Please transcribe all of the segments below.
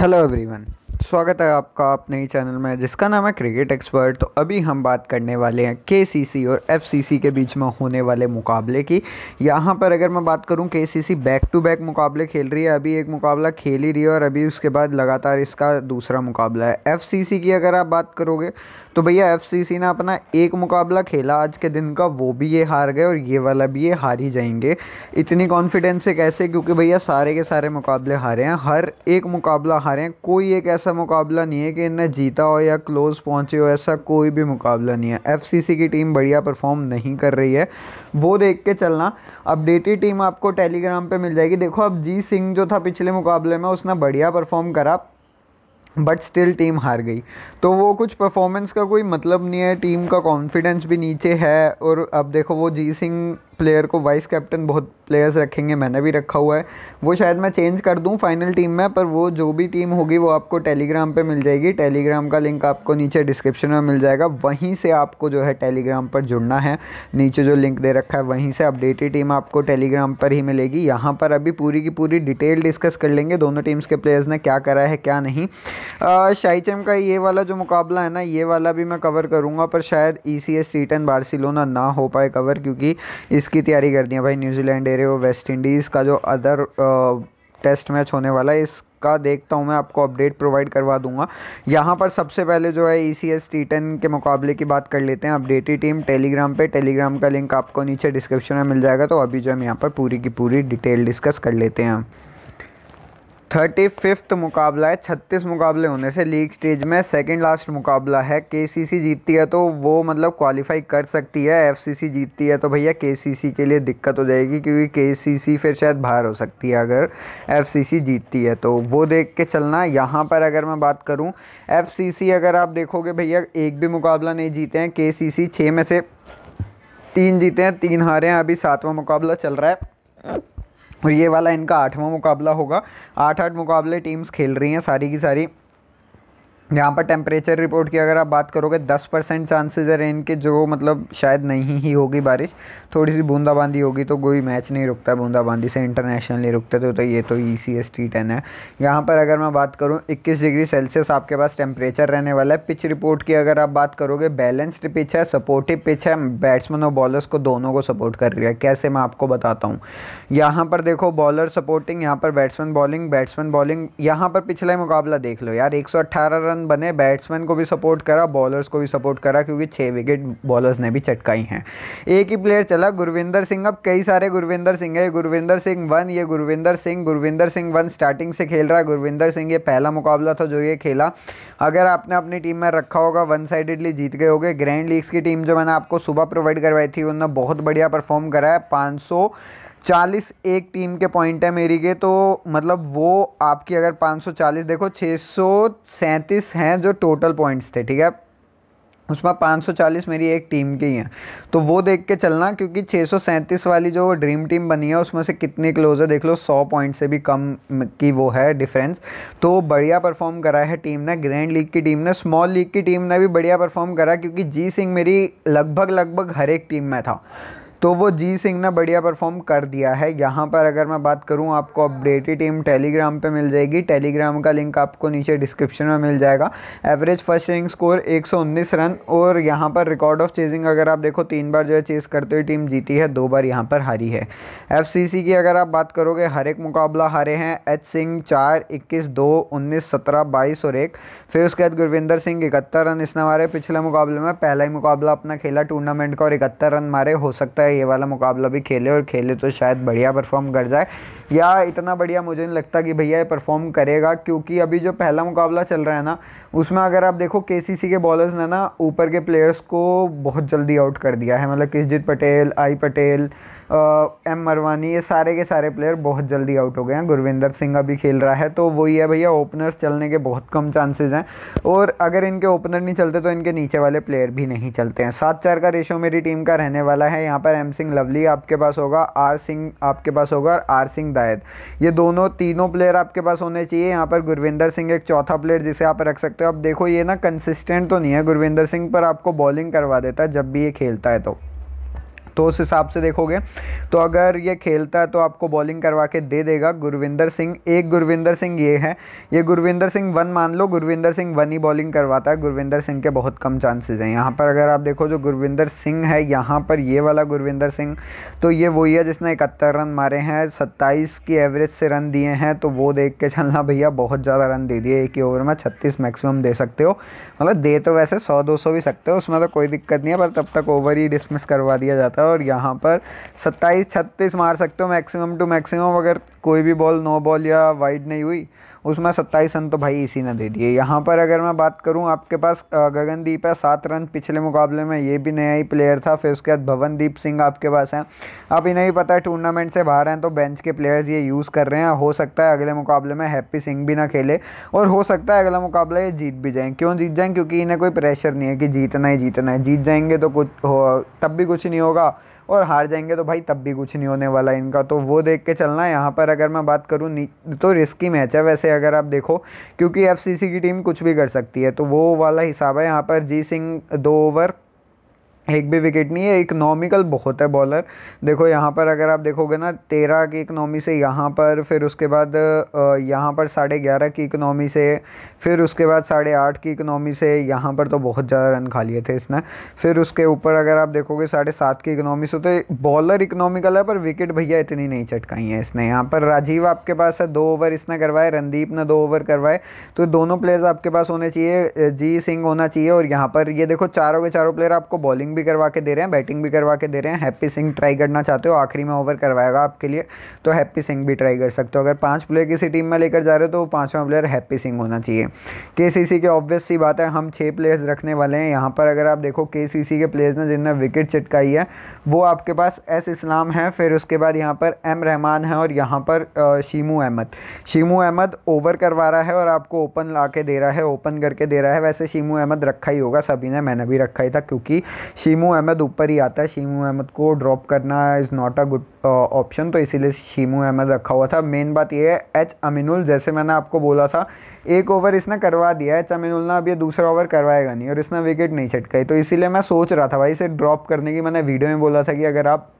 Hello everyone. स्वागत है आपका अपने ही चैनल में जिसका नाम है क्रिकेट एक्सपर्ट तो अभी हम बात करने वाले हैं के और एफ के बीच में होने वाले मुकाबले की यहाँ पर अगर मैं बात करूँ के बैक टू बैक मुकाबले खेल रही है अभी एक मुकाबला खेल ही रही है और अभी उसके बाद लगातार इसका दूसरा मुकाबला है एफ की अगर आप बात करोगे तो भैया एफ ने अपना एक मुकाबला खेला आज के दिन का वो भी ये हार गए और ये वाला भी ये हार ही जाएंगे इतनी कॉन्फिडेंस से कैसे क्योंकि भैया सारे के सारे मुकाबले हारे हैं हर एक मुकाबला हारे हैं कोई एक ऐसा ऐसा मुकाबला नहीं है कि इन्हें जीता हो या क्लोज पहुंचे हो ऐसा कोई भी मुकाबला नहीं है एफसीसी की टीम बढ़िया परफॉर्म नहीं कर रही है वो देख के चलना अपडेटेड टीम आपको टेलीग्राम पे मिल जाएगी देखो अब जी सिंह जो था पिछले मुकाबले में उसने बढ़िया परफॉर्म करा बट स्टिल टीम हार गई तो वो कुछ परफॉर्मेंस का कोई मतलब नहीं है टीम का कॉन्फिडेंस भी नीचे है और अब देखो वो जी सिंह प्लेयर को वाइस कैप्टन बहुत प्लेयर्स रखेंगे मैंने भी रखा हुआ है वो शायद मैं चेंज कर दूँ फाइनल टीम में पर वो जो भी टीम होगी वो आपको टेलीग्राम पे मिल जाएगी टेलीग्राम का लिंक आपको नीचे डिस्क्रिप्शन में मिल जाएगा वहीं से आपको जो है टेलीग्राम पर जुड़ना है नीचे जो लिंक दे रखा है वहीं से अपडेटेड टीम आपको टेलीग्राम पर ही मिलेगी यहाँ पर अभी पूरी की पूरी डिटेल डिस्कस कर लेंगे दोनों टीम्स के प्लेयर्स ने क्या करा है क्या नहीं शाहीचम का ये वाला जो मुकाबला है ना ये वाला भी मैं कवर करूँगा पर शायद ई सी एस सी बार्सिलोना ना हो पाए कवर क्योंकि इस इसकी तैयारी करनी है भाई न्यूजीलैंड एरे और वेस्ट इंडीज़ का जो अदर टेस्ट मैच होने वाला है इसका देखता हूँ मैं आपको अपडेट प्रोवाइड करवा दूंगा यहाँ पर सबसे पहले जो है E C S T ten के मुकाबले की बात कर लेते हैं अपडेटी टीम टेलीग्राम पे टेलीग्राम का लिंक आपको नीचे डिस्क्रिप्शन में मिल जाएगा तो अभी जो हम यहाँ पर पूरी की पूरी डिटेल डिस्कस कर लेते हैं थर्टी फिफ्थ मुकाबला है छत्तीस मुकाबले होने से लीग स्टेज में सेकेंड लास्ट मुकाबला है के जीतती है तो वो मतलब क्वालिफाई कर सकती है एफ जीतती है तो भैया के के लिए दिक्कत हो जाएगी क्योंकि के फिर शायद बाहर हो सकती है अगर एफ जीतती है तो वो देख के चलना यहाँ पर अगर मैं बात करूँ एफ अगर आप देखोगे भैया एक भी मुकाबला नहीं जीते हैं के सी में से तीन जीते हैं तीन हारे हैं अभी सातवा मुकाबला चल रहा है और ये वाला इनका आठवां मुकाबला होगा आठ आठ मुकाबले टीम्स खेल रही हैं सारी की सारी यहाँ पर टेम्परेचर रिपोर्ट की अगर आप बात करोगे दस परसेंट चांसेज है रेन के जो मतलब शायद नहीं ही होगी बारिश थोड़ी सी बूंदाबांदी होगी तो कोई मैच नहीं रुकता बूंदाबांदी से इंटरनेशनल नहीं रुकते तो, तो ये तो E C S T ten है यहाँ पर अगर मैं बात करूँ इक्कीस डिग्री सेल्सियस आपके पास टेम्परेचर रहने वाला है पिच रिपोर्ट की अगर आप बात करोगे बैलेंस्ड पिच है सपोर्टिव पिच है बैट्समैन और बॉलर्स को दोनों को सपोर्ट कर रही है कैसे मैं आपको बताता हूँ यहाँ पर देखो बॉलर सपोर्टिंग यहाँ पर बैट्समैन बॉलिंग बैट्समैन बॉलिंग यहाँ पर पिछला मुकाबला देख लो यार एक रन रन बने बैट्समैन को भी सपोर्ट करा बॉलर्स को भी सपोर्ट करा क्योंकि छः विकेट बॉलर्स ने भी चटकाई हैं एक ही प्लेयर चला गुरविंदर सिंह अब कई सारे गुरविंदर सिंह है गुरविंदर सिंह वन ये गुरविंदर सिंह गुरविंदर सिंह वन स्टार्टिंग से खेल रहा है गुरविंदर सिंह ये पहला मुकाबला था जो ये खेला अगर आपने अपनी टीम में रखा होगा वन साइडेडली जीत गए होगे ग्रैंड लीग्स की टीम जो मैंने आपको सुबह प्रोवाइड करवाई थी उन्होंने बहुत बढ़िया परफॉर्म करा है पाँच चालीस एक टीम के पॉइंट है मेरी के तो मतलब वो आपकी अगर पाँच सौ चालीस देखो छः सौ सैंतीस हैं जो टोटल पॉइंट्स थे ठीक है उसमें 540 मेरी एक टीम की हैं तो वो देख के चलना क्योंकि 637 वाली जो ड्रीम टीम बनी है उसमें से कितने क्लोज है देख लो 100 पॉइंट से भी कम की वो है डिफरेंस तो बढ़िया परफॉर्म करा है टीम ने ग्रैंड लीग की टीम ने स्मॉल लीग की टीम ने भी बढ़िया परफॉर्म करा क्योंकि जी सिंह मेरी लगभग लगभग हर एक टीम में था तो वो जी सिंह ने बढ़िया परफॉर्म कर दिया है यहाँ पर अगर मैं बात करूँ आपको अपडेटेड टीम टेलीग्राम पे मिल जाएगी टेलीग्राम का लिंक आपको नीचे डिस्क्रिप्शन में मिल जाएगा average first inning score 119 run और यहाँ पर रिकॉर्ड ऑफ चेजिंग अगर आप देखो तीन बार जो है चेस करते हुए टीम जीती है दो बार यहाँ पर हारी है एफ की अगर आप बात करोगे हर एक मुकाबला हारे हैं एच सिंह चार इक्कीस दो उन्नीस सत्रह बाईस और एक फिर उसके बाद गुरविंदर सिंह इकहत्तर रन इसने मारे पिछले मुकाबले में पहला ही मुकाबला अपना खेला टूर्नामेंट का और इकहत्तर रन मारे हो सकता है है ये वाला मुकाबला भी खेले और खेले तो शायद बढ़िया परफॉर्म कर जाए या इतना बढ़िया मुझे नहीं लगता कि भैया ये परफॉर्म करेगा क्योंकि अभी जो पहला मुकाबला चल रहा है ना उसमें अगर आप देखो के के बॉलर्स ने ना ऊपर के प्लेयर्स को बहुत जल्दी आउट कर दिया है मतलब किसजित पटेल आई पटेल एम मरवानी ये सारे के सारे प्लेयर बहुत जल्दी आउट हो गए हैं गुरविंदर सिंह अभी खेल रहा है तो वही है भैया ओपनर्स चलने के बहुत कम चांसेज़ हैं और अगर इनके ओपनर नहीं चलते तो इनके नीचे वाले प्लेयर भी नहीं चलते हैं सात चार का रेशो मेरी टीम का रहने वाला है यहाँ पर एम सिंह लवली आपके पास होगा आर सिंह आपके पास होगा और आर सिंह दायद ये दोनों तीनों प्लेयर आपके पास होने चाहिए यहाँ पर गुरविंदर सिंह एक चौथा प्लेयर जिसे आप रख सकते हो अब देखो ये ना कंसिस्टेंट तो नहीं है गुरविंदर सिंह पर आपको बॉलिंग करवा देता है जब भी ये खेलता है तो तो उस हिसाब से देखोगे तो अगर ये खेलता है तो आपको बॉलिंग करवा के दे देगा गुरविंदर सिंह एक गुरविंदर सिंह ये है ये गुरविंदर सिंह वन मान लो गुरविंदर सिंह वन ही बॉलिंग करवाता है गुरविंदर सिंह के बहुत कम चांसेज हैं यहाँ पर अगर आप देखो जो गुरविंदर सिंह है यहाँ पर ये वाला गुरविंदर सिंह तो ये वही है जिसने इकहत्तर रन मारे हैं सत्ताईस की एवरेज से रन दिए हैं तो वो देख के चलना भैया बहुत ज़्यादा रन दे दिए एक ही ओवर में छत्तीस मैक्सिमम दे सकते हो मतलब दे तो वैसे सौ दो सौ भी सकते हो उसमें तो कोई दिक्कत नहीं है पर तब तक ओवर ही डिसमिस करवा दिया जाता है और यहाँ पर 27 36 मार सकते हो मैक्सिमम टू मैक्सिमम अगर कोई भी बॉल नो बॉल या वाइड नहीं हुई उसमें सत्ताईस रन तो भाई इसी ने दे दिए यहाँ पर अगर मैं बात करूँ आपके पास गगनदीप है सात रन पिछले मुकाबले में ये भी नया ही प्लेयर था फिर उसके बाद भवनदीप सिंह आपके पास हैं आप इन्हें भी पता है टूर्नामेंट से बाहर हैं तो बेंच के प्लेयर्स ये यूज़ कर रहे हैं हो सकता है अगले मुकाबले में हैप्पी सिंह भी ना खेले और हो सकता है अगला मुकाबला ये जीत भी जाएँ क्यों जीत जाएँ क्योंकि इन्हें कोई प्रेशर नहीं है कि जीतना ही जीतना है जीत जाएंगे तो कुछ तब भी कुछ नहीं होगा और हार जाएंगे तो भाई तब भी कुछ नहीं होने वाला इनका तो वो देख के चलना है यहाँ पर अगर मैं बात करूँ तो रिस्की मैच है वैसे अगर आप देखो क्योंकि एफ की टीम कुछ भी कर सकती है तो वो वाला हिसाब है यहाँ पर जी सिंह दो ओवर एक भी विकेट नहीं है इकनॉमिकल बहुत है बॉलर देखो यहाँ पर अगर आप देखोगे ना तेरह की इकनॉमी से यहाँ पर फिर उसके बाद यहाँ पर साढ़े ग्यारह की इकनॉमी से फिर उसके बाद साढ़े आठ की इकनॉमी से यहाँ पर तो बहुत ज़्यादा रन खा लिए थे इसने फिर उसके ऊपर अगर आप देखोगे साढ़े सात की इकनॉमी से तो बॉलर इकनॉमिकल है पर विकेट भैया इतनी नहीं चटकाई है इसने यहाँ पर राजीव आपके पास है दो ओवर इसने करवाए रणदीप ने दो ओवर करवाए तो दोनों प्लेयर्स आपके पास होने चाहिए जी सिंह होना चाहिए और यहाँ पर ये देखो चारों के चारों प्लेयर आपको बॉलिंग बॉलिंग भी करवा के दे रहे हैं बैटिंग भी करवा के दे रहे हैं हैप्पी सिंह ट्राई करना चाहते हो आखिरी में ओवर करवाएगा आपके लिए तो हैप्पी सिंह भी ट्राई कर सकते हो अगर पाँच प्लेयर किसी टीम में लेकर जा रहे हो तो पाँचवा प्लेयर हैप्पी सिंह होना चाहिए के की ऑब्वियस सी बात है हम छः प्लेयर्स रखने वाले हैं यहाँ पर अगर आप देखो के के प्लेयर्स ने जिनने विकेट चिटकाई है वो आपके पास एस इस्लाम है फिर उसके बाद यहाँ पर एम रहमान है और यहाँ पर शीमू अहमद शीमू अहमद ओवर करवा रहा है और आपको ओपन ला के दे रहा है ओपन करके दे रहा है वैसे शीमू अहमद रखा ही होगा सभी ने मैंने भी रखा ही था क्योंकि शीमू अहमद ऊपर ही आता है शीमू अहमद को ड्रॉप करना is not a good option तो इसीलिए शीमू अहमद रखा हुआ था मेन बात ये है एच अमिनुल जैसे मैंने आपको बोला था एक ओवर इसने करवा दिया एच अमिनुल ने अब ये दूसरा ओवर करवाएगा नहीं और इसने विकेट नहीं छटकाई तो इसीलिए मैं सोच रहा था भाई इसे ड्रॉप करने की मैंने वीडियो में बोला था कि अगर आप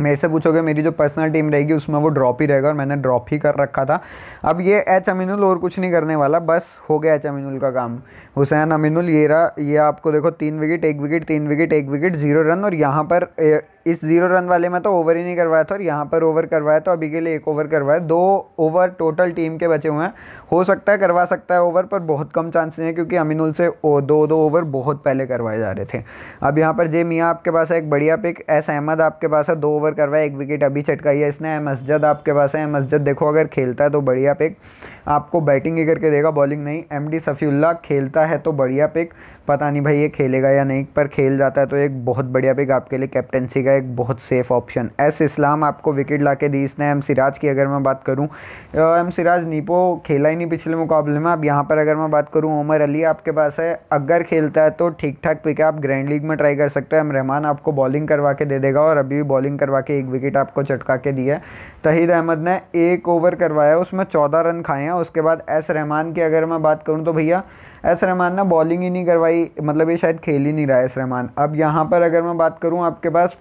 मेरे से पूछोगे मेरी जो पर्सनल टीम रहेगी उसमें वो ड्रॉप ही रहेगा और मैंने ड्रॉप ही कर रखा था अब ये एच अमीनुल और कुछ नहीं करने वाला बस हो गया एच अमीनुल का काम हुसैन अमीनुल ये रहा ये आपको देखो तीन विकेट एक विकेट तीन विकेट एक विकेट जीरो रन और यहाँ पर इस ज़ीरो रन वाले में तो ओवर ही नहीं करवाया था और यहाँ पर ओवर करवाया तो अभी के लिए एक ओवर करवाया दो ओवर टोटल टीम के बचे हुए हैं हो सकता है करवा सकता है ओवर पर बहुत कम चांसेस हैं क्योंकि अमीनुल से दो दो ओवर बहुत पहले करवाए जा रहे थे अब यहाँ पर जे मियाँ आपके पास है एक बढ़िया पिक एस अहमद आपके पास है दो ओवर करवाया एक विकेट अभी छटकाई है इसने एम मस्जिद आपके पास है एम मस्जिद देखो अगर खेलता है तो बढ़िया पिक आपको बैटिंग ही करके देगा बॉलिंग नहीं एम डी सफ़ीउल्ला खेलता है तो बढ़िया पिक पता नहीं भाई ये खेलेगा या नहीं पर खेल जाता है तो एक बहुत बढ़िया पिक आपके लिए कैप्टनसी का एक बहुत सेफ ऑप्शन एस इस्लाम आपको विकेट ला के दी इसने एम सिराज की अगर मैं बात करूँ एम सिराज नीपो खेला ही नहीं पिछले मुकाबले में अब यहाँ पर अगर मैं बात करूँ उमर अली आपके पास है अगर खेलता है तो ठीक ठाक पिक है आप ग्रैंड लीग में ट्राई कर सकते हो एम रहमान आपको बॉलिंग करवा के दे देगा और अभी भी बॉलिंग करवा के एक विकेट आपको चटका के दिया है तहीद अहमद ने एक ओवर करवाया उसमें चौदह रन खाए हैं हैं उसके बाद एस रहमान की अगर मैं बात करूँ तो भैया एस रहमान ना बॉलिंग ही नहीं करवाई मतलब ये शायद खेल ही नहीं रहा एस रहमान अब यहाँ पर अगर मैं बात करूँ आपके पास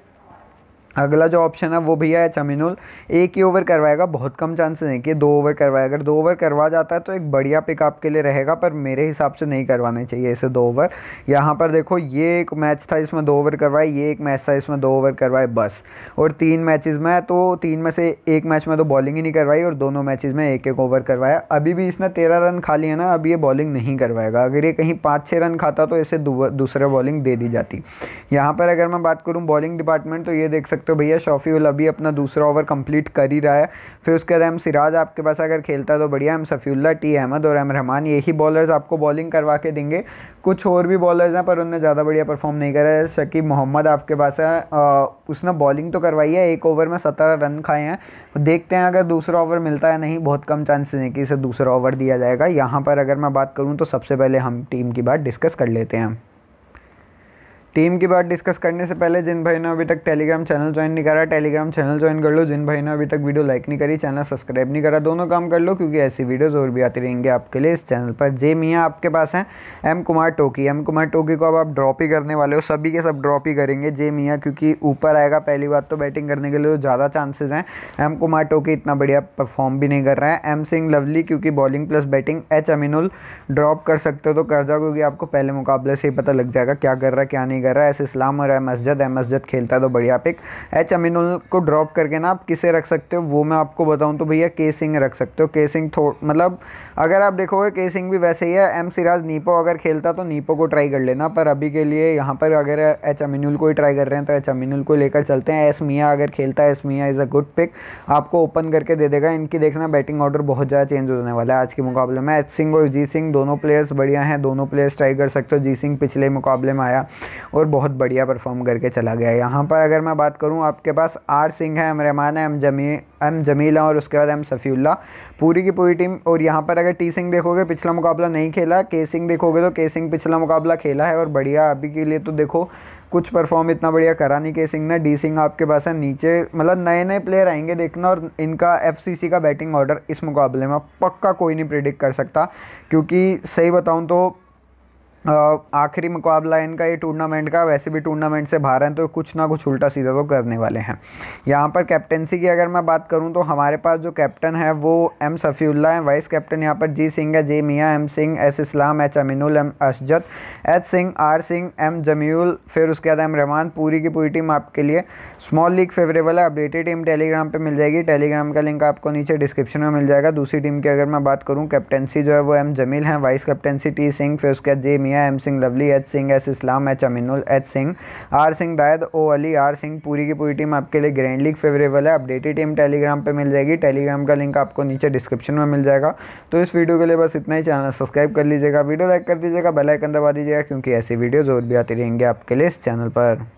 अगला जो ऑप्शन है वो भैया है चमिनुल एक ही ओवर करवाएगा बहुत कम चांसेस हैं कि दो ओवर करवाए अगर दो ओवर करवा जाता है तो एक बढ़िया पिक आपके लिए रहेगा पर मेरे हिसाब से नहीं करवाने चाहिए इसे दो ओवर यहाँ पर देखो ये एक मैच था इसमें दो ओवर करवाए ये एक मैच था इसमें दो ओवर करवाए बस और तीन मैचेस में तो तीन में से एक मैच में तो बॉलिंग ही नहीं करवाई और दोनों मैचेज में एक एक ओवर करवाया अभी भी इसने तेरह रन खा लिया ना अभी ये बॉलिंग नहीं करवाएगा अगर ये कहीं पाँच छः रन खाता तो इसे दूसरे बॉलिंग दे दी जाती यहाँ पर अगर मैं बात करूँ बॉलिंग डिपार्टमेंट तो ये देख सकते सकते हो भैया उल अभी अपना दूसरा ओवर कंप्लीट कर ही रहा है फिर उसके बाद एम सिराज आपके पास अगर खेलता है तो बढ़िया एम सफ़ीउल्ला टी अहमद और एम रहमान यही बॉलर्स आपको बॉलिंग करवा के देंगे कुछ और भी बॉलर्स हैं पर उनने ज़्यादा बढ़िया परफॉर्म नहीं करा है शकीब मोहम्मद आपके पास है उसने बॉलिंग तो करवाई है एक ओवर में सत्रह रन खाए हैं देखते हैं अगर दूसरा ओवर मिलता है नहीं बहुत कम चांसेस हैं कि इसे दूसरा ओवर दिया जाएगा यहाँ पर अगर मैं बात करूँ तो सबसे पहले हम टीम की बात डिस्कस कर लेते हैं टीम की बात डिस्कस करने से पहले जिन भाई ने अभी तक टेलीग्राम चैनल ज्वाइन नहीं करा टेलीग्राम चैनल ज्वाइन कर लो जिन भाई ने अभी तक वीडियो लाइक नहीं करी चैनल सब्सक्राइब नहीं करा दोनों काम कर लो क्योंकि ऐसी वीडियोज़ और भी आती रहेंगे आपके लिए इस चैनल पर जे मियाँ आपके पास हैं एम कुमार टोकी एम कुमार टोकी को अब आप ड्रॉप ही करने वाले हो सभी के सब ड्रॉप ही करेंगे जे मियाँ क्योंकि ऊपर आएगा पहली बार तो बैटिंग करने के लिए ज़्यादा चांसेज हैं एम कुमार टोकी इतना बढ़िया परफॉर्म भी नहीं कर रहे हैं एम सिंह लवली क्योंकि bowling plus batting H Aminul drop कर सकते हो तो कर जाओ क्योंकि आपको पहले मुकाबले से ही पता लग जाएगा क्या कर रहा है क्या नहीं नहीं कर रहा है ऐसे इस्लाम और है मस्जिद है मस्जिद खेलता है तो बढ़िया पिक एच अमीन को ड्रॉप करके ना आप किसे रख सकते हो वो मैं आपको बताऊँ तो भैया के सिंह रख सकते हो के सिंह थो मतलब अगर आप देखोगे के सिंह भी वैसे ही है एम सिराज नीपो अगर खेलता तो नीपो को ट्राई कर लेना पर अभी के लिए यहाँ पर अगर एच अमीन को ही ट्राई कर रहे हैं तो एच अमीन को लेकर चलते हैं एस मियाँ अगर खेलता है S Miah is a good pick आपको ओपन करके दे देगा इनकी देखना बैटिंग ऑर्डर बहुत ज़्यादा चेंज होने वाला है आज के मुकाबले में एच सिंह और जी सिंह दोनों प्लेयर्स बढ़िया हैं दोनों प्लेयर्स ट्राई कर सकते हो जी सिंह पिछले मुकाबले में आया और बहुत बढ़िया परफॉर्म करके चला गया यहाँ पर अगर मैं बात करूँ आपके पास आर सिंह है एम रहमान है एम जमी एम जमील और उसके बाद एम सफ़ील्ला पूरी की पूरी टीम और यहाँ पर अगर टी सिंह देखोगे पिछला मुकाबला नहीं खेला के सिंह देखोगे तो के सिंह पिछला मुकाबला खेला है और बढ़िया अभी के लिए तो देखो कुछ परफॉर्म इतना बढ़िया करा नहीं के सिंह ने डी सिंह आपके पास है नीचे मतलब नए नए प्लेयर आएंगे देखना और इनका एफसीसी का बैटिंग ऑर्डर इस मुकाबले में पक्का कोई नहीं प्रिडिक्ट कर सकता क्योंकि सही बताऊँ तो आखिरी मुकाबला इनका ये टूर्नामेंट का वैसे भी टूर्नामेंट से बाहर हैं तो कुछ ना कुछ उल्टा सीधा तो करने वाले हैं यहाँ पर कैप्टनसी की अगर मैं बात करूँ तो हमारे पास जो कैप्टन है वो एम सफ़ीउल्ला है वाइस कैप्टन यहाँ पर जी सिंह है J Miah M Singh S Islam H Aminul M Asjad H Singh R Singh M Jamil फिर उसके बाद एम रहमान पूरी की पूरी टीम आपके लिए स्मॉल लीग फेवरेबल है अपडेटेड टीम टेलीग्राम पर मिल जाएगी टेलीग्राम का लिंक आपको नीचे डिस्क्रिप्शन में मिल जाएगा दूसरी टीम की अगर मैं बात करूँ कैप्टनसी जो है वो एम जमील है वाइस कैप्टनसी टी सिंह फिर उसके बाद J Sania M Singh Lovely H Singh S Islam H Aminul H Singh R Singh दायद ओ अली आर सिंह पूरी की पूरी टीम आपके लिए ग्रैंड लीग फेवरेबल है अपडेटेड टीम टेलीग्राम पर मिल जाएगी टेलीग्राम का लिंक आपको नीचे डिस्क्रिप्शन में मिल जाएगा तो इस वीडियो के लिए बस इतना ही चैनल सब्सक्राइब कर लीजिएगा वीडियो लाइक कर दीजिएगा बेलाइकन दबा दीजिएगा क्योंकि ऐसी वीडियोज़ और भी आती रहेंगे आपके लिए इस चैनल पर